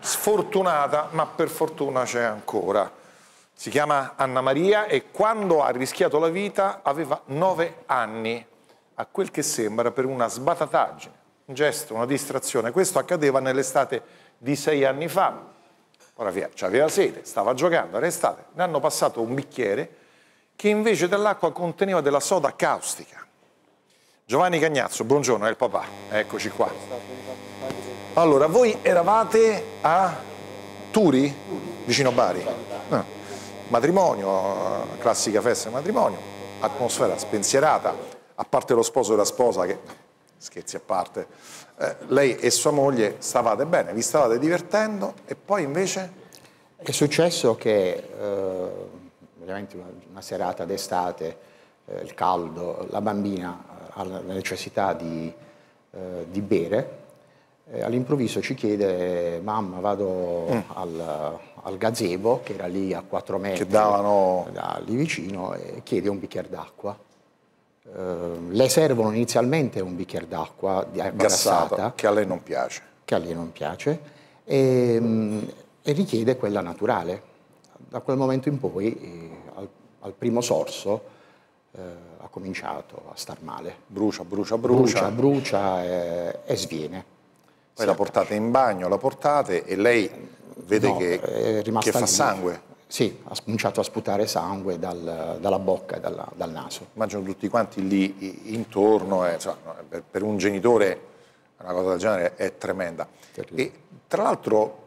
sfortunata, ma per fortuna c'è ancora. Si chiama Anna Maria e quando ha rischiato la vita aveva nove anni, a quel che sembra per una sbatataggine, un gesto, una distrazione. Questo accadeva nell'estate di sei anni fa. Ora via, aveva sete, stava giocando, era estate. Ne hanno passato un bicchiere che invece dell'acqua conteneva della soda caustica. Giovanni Cagnazzo, buongiorno, è il papà. Eccoci qua. Allora, voi eravate a Turi, vicino a Bari? Eh. Matrimonio, classica festa di matrimonio, atmosfera spensierata, a parte lo sposo e la sposa che, scherzi a parte, eh, lei e sua moglie stavate bene, vi stavate divertendo e poi invece... È successo che eh, veramente una, una serata d'estate, eh, il caldo, la bambina ha la necessità di, eh, di bere eh, all'improvviso ci chiede mamma vado mm. al, al, gazebo che era lì a 4 metri davano... da, lì vicino e chiede un bicchiere d'acqua uh, le servono inizialmente un bicchiere d'acqua di eh, gassata, che a lei non piace che a lei non piace e, mm. e richiede quella naturale da quel momento in poi eh, al, al primo sorso eh, ha cominciato a star male brucia brucia brucia brucia, brucia e, e sviene poi la portate in bagno, la portate e lei vede no, che, eh, che fa lì. sangue. Sì, ha cominciato a sputare sangue dal, dalla bocca e dalla, dal naso. Immagino tutti quanti lì intorno, eh, cioè, per, per, un genitore una cosa del genere è tremenda. Terribile. E tra l'altro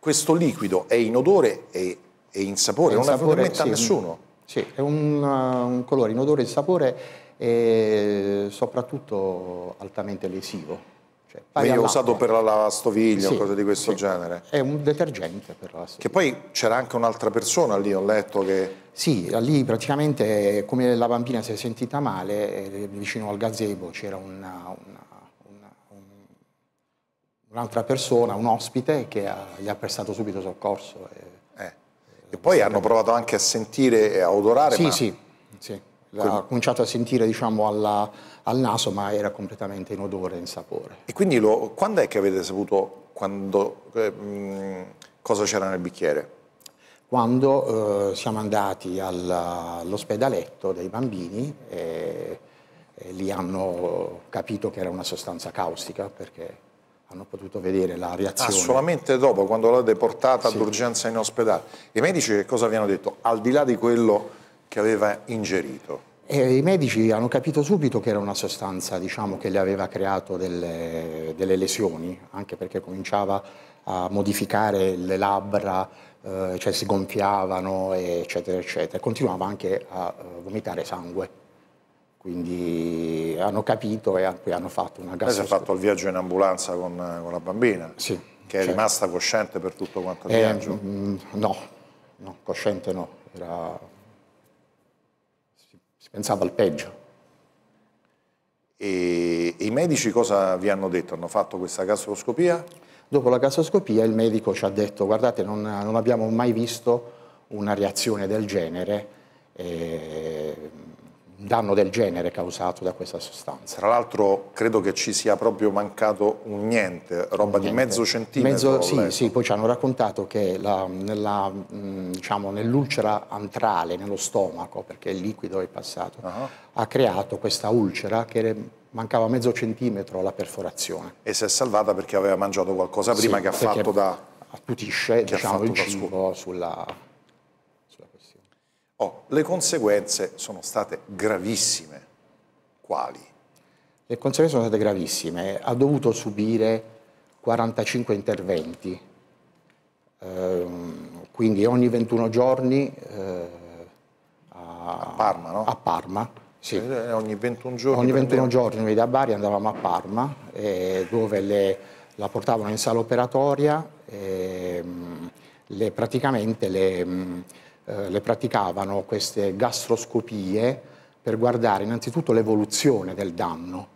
questo liquido è in odore e, e in sapore, non lo permette sì, nessuno. Sì, è un, eh, un colore in odore e sapore e eh, soprattutto altamente lesivo cioè, Viene usato per la lavastoviglie sì, cose di questo sì. genere. È un detergente per la lavastoviglio. Che poi c'era anche un'altra persona lì, ho letto che... Sì, lì praticamente come la bambina si è sentita male, eh, vicino al gazebo c'era una, una un'altra persona, un ospite, che ha, gli ha prestato subito soccorso. E, eh. e poi hanno provato anche a sentire e a odorare. Sì, ma... sì, sì ha cominciato a sentire diciamo, alla, al naso, ma era completamente in odore, in sapore. E quindi lo, quando è che avete saputo quando, eh, cosa c'era nel bicchiere? Quando eh, siamo andati al, all'ospedaletto dei bambini e, e lì hanno capito che era una sostanza caustica perché hanno potuto vedere la reazione. Ah, solamente dopo, quando l'ha deportata sì. d'urgenza in ospedale. I medici che cosa vi hanno detto? Al di là di quello che aveva ingerito. E I medici hanno capito subito che era una sostanza diciamo, che le aveva creato delle, delle, lesioni, anche perché cominciava a modificare le labbra, eh, cioè si gonfiavano, eccetera, eccetera. Continuava anche a eh, vomitare sangue quindi hanno capito e hanno fatto una gastroscopia. Lei si è fatto il viaggio in ambulanza con, con la bambina, sì, che certo. è cioè rimasta cosciente per tutto quanto il eh, viaggio? Mm, no, no, cosciente no, era si pensava al peggio. E, e i medici cosa vi hanno detto? Hanno fatto questa gastroscopia? Dopo la gastroscopia il medico ci ha detto guardate non, non abbiamo mai visto una reazione del genere. Eh, danno del genere causato da questa sostanza. Tra l'altro credo che ci sia proprio mancato un niente, roba niente. di mezzo centimetro. Mezzo, sì, sì, poi ci hanno raccontato che mm, diciamo, nell'ulcera diciamo, nell antrale, nello stomaco, perché il liquido è passato, uh -huh. ha creato questa ulcera che mancava mezzo centimetro alla perforazione. E si è salvata perché aveva mangiato qualcosa prima sì, che ha fatto da... Attutisce diciamo, fatto il cibo sulla Oh, le conseguenze sono state gravissime. Quali? Le conseguenze sono state gravissime. Ha dovuto subire 45 interventi, ehm, quindi ogni 21 giorni eh, a, a, Parma. No? A Parma sì. Eh, eh, ogni 21 giorni? Ogni 21 giorni noi da Bari andavamo a Parma eh, dove le, la portavano in sala operatoria, ehm, le, praticamente le eh, le praticavano queste gastroscopie per guardare innanzitutto l'evoluzione del danno,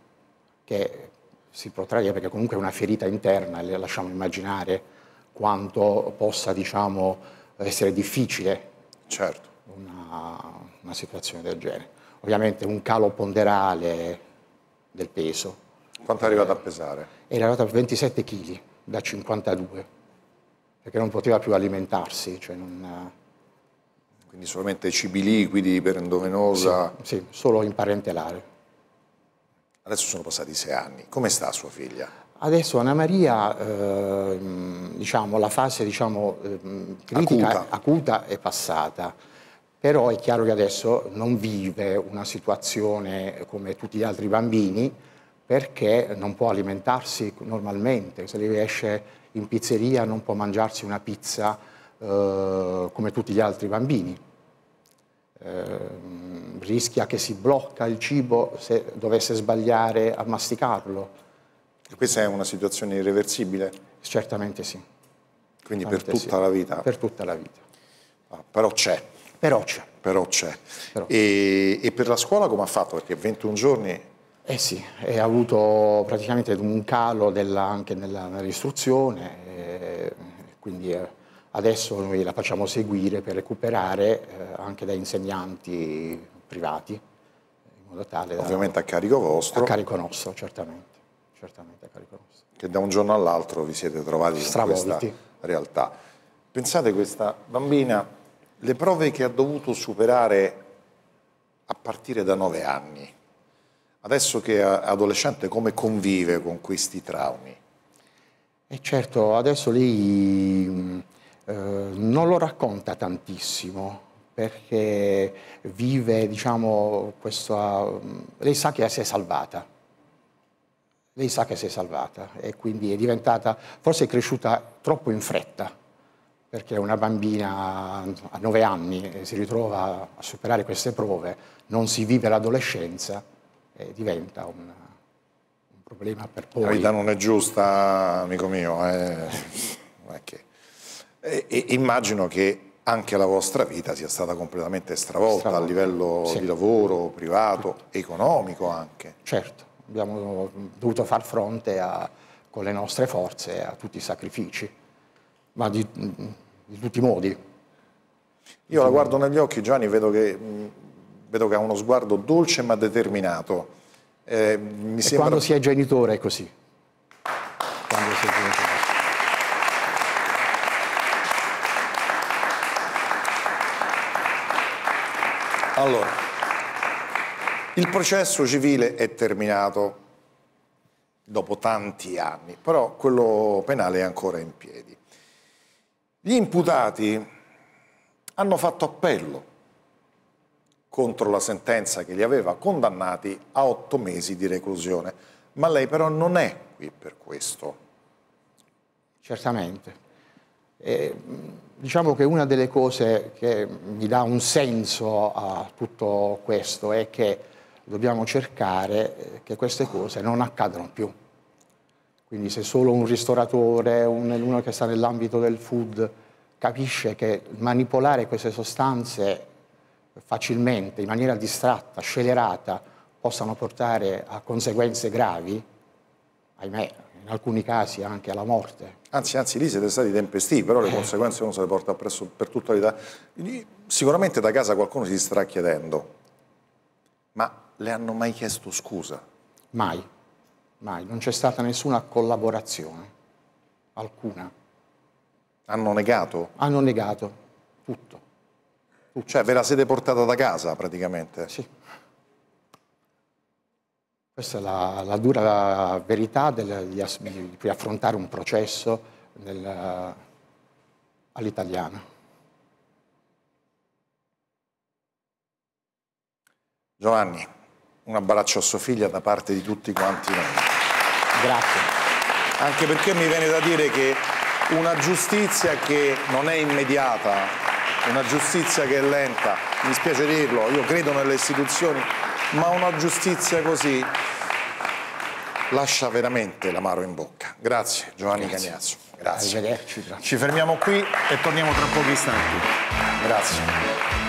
che si protrae perché comunque è una ferita interna e le lasciamo immaginare quanto possa diciamo, essere difficile certo. una, una situazione del genere. Ovviamente un calo ponderale del peso. Quanto è arrivato a pesare? Era arrivato a 27 kg da 52 perché non poteva più alimentarsi, cioè non, quindi solamente cibi liquidi per endovenosa? Sì, sì solo in parentelare. Adesso sono passati sei anni, come sta sua figlia? Adesso Anna Maria, eh, diciamo, la fase diciamo, eh, critica acuta. acuta. è passata, però è chiaro che adesso non vive una situazione come tutti gli altri bambini perché non può alimentarsi normalmente, se lei esce in pizzeria non può mangiarsi una pizza eh, come tutti gli altri bambini. Ehm, rischia che si blocca il cibo se dovesse sbagliare a masticarlo. E questa è una situazione irreversibile? Certamente sì. Quindi per tutta sì. la vita? Per tutta la vita. Ah, però c'è. Però c'è. Però c'è. E, e, per la scuola come ha fatto? Perché 21 giorni... Eh sì, ha avuto praticamente un calo della, anche nella, nell'istruzione, quindi Adesso noi la facciamo seguire per recuperare eh, anche da insegnanti privati, in modo tale da... Ovviamente a carico vostro. A carico nostro, certamente. certamente a carico nostro. Che da un giorno all'altro vi siete trovati Stravolti. in questa realtà. Pensate questa bambina, le prove che ha dovuto superare a partire da nove anni, adesso che è adolescente come convive con questi traumi? E certo, adesso lei eh, non lo racconta tantissimo perché vive, diciamo, questa... Mm, lei sa che si è salvata, lei sa che si è salvata e quindi è diventata, forse è cresciuta troppo in fretta, perché una bambina a nove anni si ritrova a superare queste prove, non si vive l'adolescenza e diventa un, un problema per poi... La vita non è giusta, amico mio, eh. non è che... E, e immagino che anche la vostra vita sia stata completamente stravolta, stravolta. a livello sì. di lavoro, privato, economico anche. Certo, abbiamo dovuto far fronte a, con le nostre forze a tutti i sacrifici, ma di, di tutti i modi. Io la guardo negli occhi Gianni, vedo che, vedo che, ha uno sguardo dolce ma determinato. Eh, mi e sembra... quando si è genitore è così. Quando si è genitore. Allora, il processo civile è terminato dopo tanti anni, però quello penale è ancora in piedi. Gli imputati hanno fatto appello contro la sentenza che li aveva condannati a otto mesi di reclusione. Ma lei però non è qui per questo. Certamente. E, diciamo che una delle cose che mi dà un senso a tutto questo è che dobbiamo cercare eh, che queste cose non accadano più. Quindi se solo un ristoratore, un, uno che sta nell'ambito del food, capisce che manipolare queste sostanze facilmente, in maniera distratta, scelerata, possano portare a conseguenze gravi, ahimè, in alcuni casi anche alla morte. Anzi, anzi, lì siete stati tempestivi, però le eh. conseguenze non se le porta appresso per tutta l'età. Sicuramente da casa qualcuno si starà chiedendo, ma le hanno mai chiesto scusa? Mai, mai. Non c'è stata nessuna collaborazione, alcuna. Hanno negato? Hanno negato tutto. tutto. Cioè ve la siete portata da casa praticamente? Sì. Questa è la, la dura verità del, di, di, affrontare un processo uh, all'italiana. Giovanni, un abbraccio a sua figlia da parte di tutti quanti noi. Grazie. Anche perché mi viene da dire che una giustizia che non è immediata, una giustizia che è lenta, mi spiace dirlo, io credo nelle istituzioni, ma una giustizia così lascia veramente l'amaro in bocca. Grazie Giovanni Grazie. Cagnazzo. Grazie. Arrivederci. Grazie. Ci fermiamo qui e torniamo tra pochi istanti. Grazie.